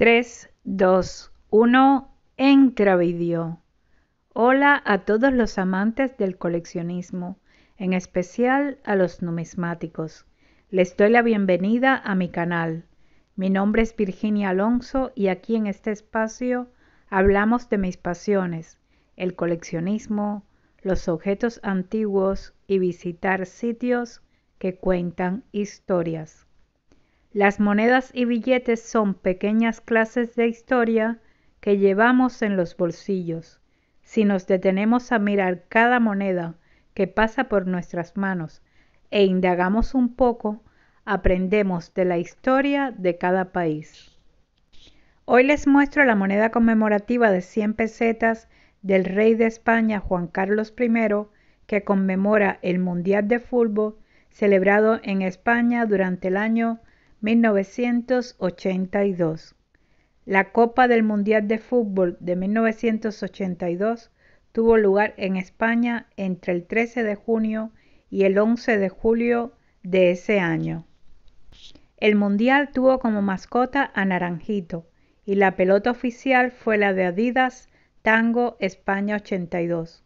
3, 2, 1, entra vídeo. Hola a todos los amantes del coleccionismo, en especial a los numismáticos. Les doy la bienvenida a mi canal. Mi nombre es Virginia Alonso y aquí en este espacio hablamos de mis pasiones, el coleccionismo, los objetos antiguos y visitar sitios que cuentan historias. Las monedas y billetes son pequeñas clases de historia que llevamos en los bolsillos. Si nos detenemos a mirar cada moneda que pasa por nuestras manos e indagamos un poco, aprendemos de la historia de cada país. Hoy les muestro la moneda conmemorativa de 100 pesetas del rey de España Juan Carlos I que conmemora el Mundial de Fútbol celebrado en España durante el año 1982. La Copa del Mundial de Fútbol de 1982 tuvo lugar en España entre el 13 de junio y el 11 de julio de ese año. El Mundial tuvo como mascota a Naranjito y la pelota oficial fue la de Adidas Tango España 82.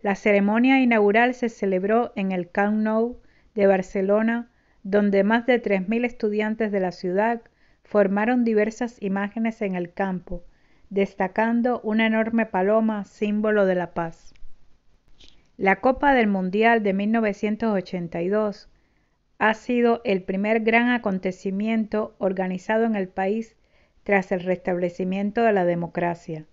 La ceremonia inaugural se celebró en el Camp Nou de Barcelona donde más de 3.000 estudiantes de la ciudad formaron diversas imágenes en el campo, destacando una enorme paloma, símbolo de la paz. La Copa del Mundial de 1982 ha sido el primer gran acontecimiento organizado en el país tras el restablecimiento de la democracia.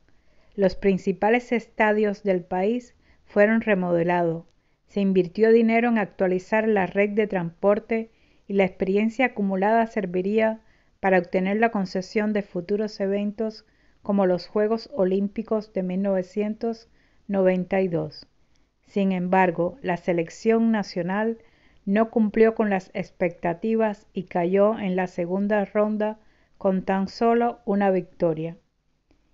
Los principales estadios del país fueron remodelados. Se invirtió dinero en actualizar la red de transporte y la experiencia acumulada serviría para obtener la concesión de futuros eventos como los Juegos Olímpicos de 1992. Sin embargo, la selección nacional no cumplió con las expectativas y cayó en la segunda ronda con tan solo una victoria.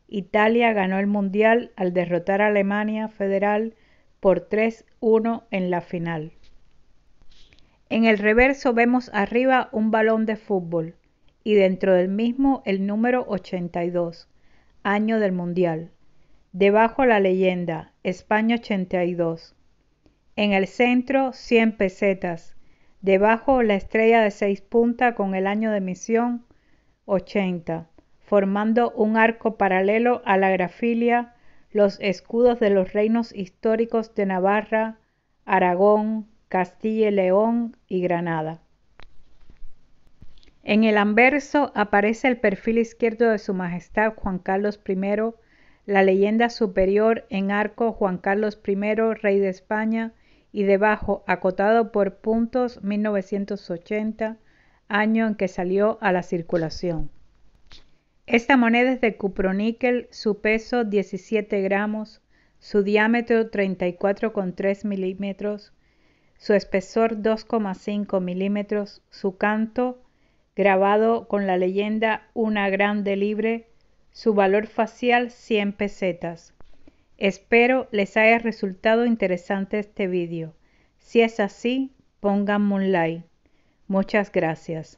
Italia ganó el Mundial al derrotar a Alemania Federal por 3-1 en la final. En el reverso vemos arriba un balón de fútbol y dentro del mismo el número 82, año del Mundial. Debajo la leyenda, España 82. En el centro, 100 pesetas. Debajo la estrella de seis puntas con el año de misión, 80, formando un arco paralelo a la grafilia, los escudos de los reinos históricos de Navarra, Aragón, Castilla y León y Granada. En el anverso aparece el perfil izquierdo de Su Majestad Juan Carlos I, la leyenda superior en arco Juan Carlos I, rey de España, y debajo, acotado por puntos 1980, año en que salió a la circulación. Esta moneda es de cuproníquel, su peso 17 gramos, su diámetro 34,3 milímetros, su espesor 2,5 milímetros, su canto, grabado con la leyenda Una Grande Libre, su valor facial 100 pesetas. Espero les haya resultado interesante este vídeo. Si es así, un like. Muchas gracias.